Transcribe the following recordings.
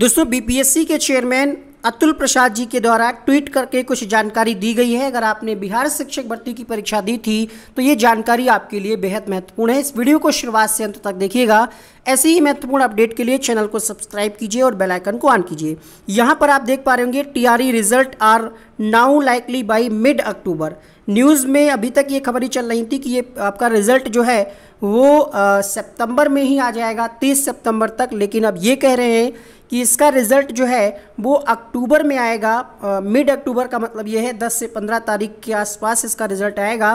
दोस्तों बीपीएससी के चेयरमैन अतुल प्रसाद जी के द्वारा ट्वीट करके कुछ जानकारी दी गई है अगर आपने बिहार शिक्षक भर्ती की परीक्षा दी थी तो ये जानकारी आपके लिए बेहद महत्वपूर्ण है इस वीडियो को शुरुआत से अंत तक देखिएगा ऐसे ही महत्वपूर्ण अपडेट के लिए चैनल को सब्सक्राइब कीजिए और बेल आइकन को ऑन कीजिए यहाँ पर आप देख पा रहे होंगे TRE result are now likely by mid October news में अभी तक ये ही चल रही थी कि ये आपका रिजल्ट जो है वो सितंबर में ही आ जाएगा 30 सितंबर तक लेकिन अब ये कह रहे हैं कि इसका रिज़ल्ट जो है वो अक्टूबर में आएगा मिड अक्टूबर का मतलब ये है दस से पंद्रह तारीख के आसपास इसका रिज़ल्ट आएगा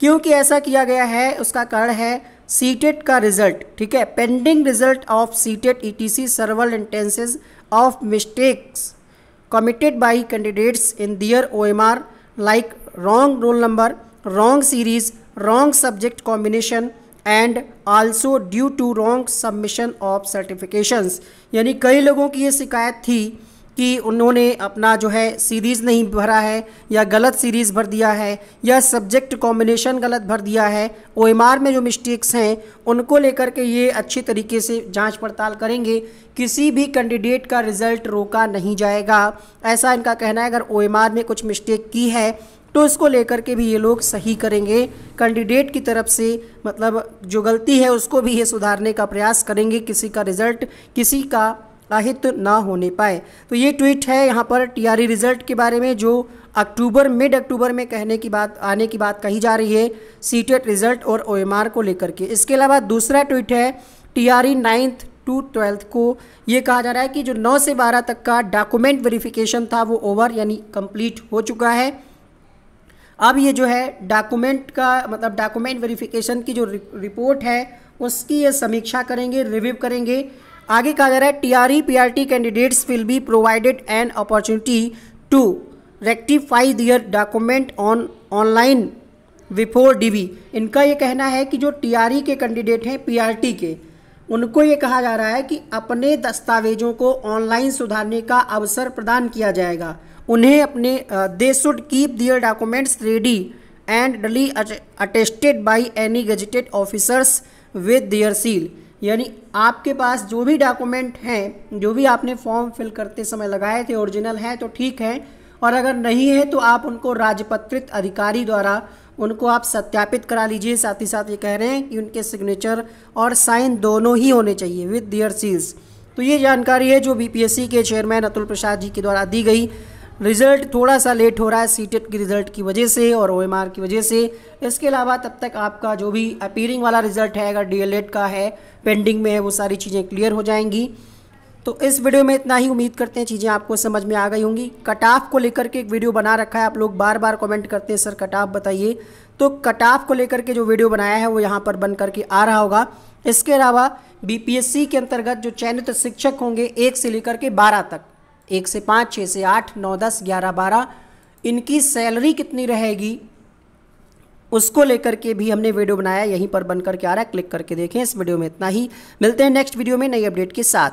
क्योंकि ऐसा किया गया है उसका कारण है सीटेट e का रिजल्ट ठीक है pending result of CTET etc several instances of mistakes candidates in their O M R like wrong roll number wrong series wrong subject combination and also due to wrong submission of certifications यानी कई लोगों की ये शिकायत थी कि उन्होंने अपना जो है सीरीज़ नहीं भरा है या गलत सीरीज़ भर दिया है या सब्जेक्ट कॉम्बिनेशन गलत भर दिया है ओ में जो मिस्टेक्स हैं उनको लेकर के ये अच्छी तरीके से जांच पड़ताल करेंगे किसी भी कैंडिडेट का रिज़ल्ट रोका नहीं जाएगा ऐसा इनका कहना है अगर ओ में कुछ मिस्टेक की है तो इसको लेकर के भी ये लोग सही करेंगे कैंडिडेट की तरफ से मतलब जो गलती है उसको भी ये सुधारने का प्रयास करेंगे किसी का रिज़ल्ट किसी का लाहित ना होने पाए तो ये ट्वीट है यहाँ पर टीआरई रिजल्ट के बारे में जो अक्टूबर मिड अक्टूबर में कहने की बात आने की बात कही जा रही है सीटेट रिजल्ट और ओएमआर को लेकर के इसके अलावा दूसरा ट्वीट है टीआरई नाइन्थ टू ट्वेल्थ को ये कहा जा रहा है कि जो 9 से 12 तक का डॉक्यूमेंट वेरिफिकेशन था वो ओवर यानी कंप्लीट हो चुका है अब ये जो है डॉक्यूमेंट का मतलब डॉक्यूमेंट वेरिफिकेशन की जो रिपोर्ट है उसकी ये समीक्षा करेंगे रिव्यू करेंगे आगे कहा जा रहा है T R E P R T candidates will be provided an opportunity to rectify their document on online before DV इनका ये कहना है कि जो टीआरई e के कैंडिडेट हैं पीआरटी के उनको ये कहा जा रहा है कि अपने दस्तावेजों को ऑनलाइन सुधारने का अवसर प्रदान किया जाएगा उन्हें अपने they should keep their documents ready and duly attested by any gazetted officers with their seal यानी आपके पास जो भी डॉक्यूमेंट हैं जो भी आपने फॉर्म फिल करते समय लगाए थे ओरिजिनल हैं तो ठीक है और अगर नहीं है तो आप उनको राजपत्रित अधिकारी द्वारा उनको आप सत्यापित करा लीजिए साथ ही साथ ये कह रहे हैं कि उनके सिग्नेचर और साइन दोनों ही होने चाहिए विद दियर सील्स तो ये जानकारी है जो बीपीएससी के चेयरमैन अतुल प्रसाद जी के द्वारा दी गई रिज़ल्ट थोड़ा सा लेट हो रहा है सी टेट e की रिज़ल्ट की वजह से और ओ की वजह से इसके अलावा तब तक आपका जो भी अपीयरिंग वाला रिज़ल्ट है अगर डी का है पेंडिंग में है वो सारी चीज़ें क्लियर हो जाएंगी तो इस वीडियो में इतना ही उम्मीद करते हैं चीज़ें आपको समझ में आ गई होंगी कट ऑफ को लेकर के एक वीडियो बना रखा है आप लोग बार बार कमेंट करते हैं सर कट ऑफ बताइए तो कट ऑफ को लेकर के जो वीडियो बनाया है वो यहाँ पर बन करके आ रहा होगा इसके अलावा बीपीएससी के अंतर्गत जो चयनित शिक्षक होंगे एक से लेकर के बारह तक एक से पाँच छः से आठ नौ दस ग्यारह बारह इनकी सैलरी कितनी रहेगी उसको लेकर के भी हमने वीडियो बनाया यहीं पर बनकर के आ रहा है क्लिक करके देखें इस वीडियो में इतना ही मिलते हैं नेक्स्ट वीडियो में नई अपडेट के साथ